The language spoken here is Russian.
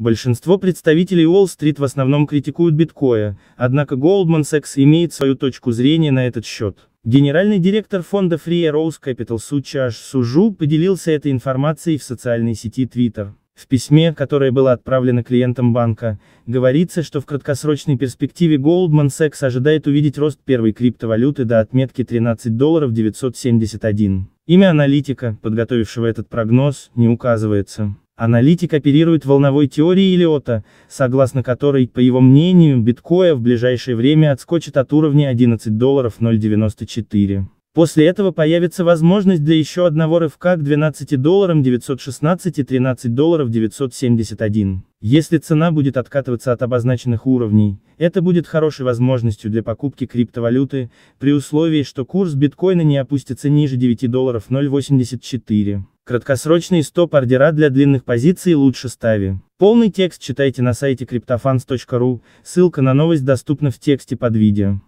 Большинство представителей Уолл-стрит в основном критикуют биткоя, однако Goldman Sachs имеет свою точку зрения на этот счет. Генеральный директор фонда Free Rose Capital Сучаш Сужу поделился этой информацией в социальной сети Twitter. В письме, которое было отправлено клиентам банка, говорится, что в краткосрочной перспективе Goldman Sachs ожидает увидеть рост первой криптовалюты до отметки 13 долларов 971. Имя аналитика, подготовившего этот прогноз, не указывается. Аналитик оперирует волновой теорией Эллиота, согласно которой, по его мнению, биткоин в ближайшее время отскочит от уровня 11 долларов 0.94. После этого появится возможность для еще одного рывка к 12 долларам 916 и 13 долларов 971. Если цена будет откатываться от обозначенных уровней, это будет хорошей возможностью для покупки криптовалюты, при условии, что курс биткоина не опустится ниже 9 долларов 0.84. Краткосрочные стоп-ордера для длинных позиций лучше стави. Полный текст читайте на сайте cryptofans.ru, ссылка на новость доступна в тексте под видео.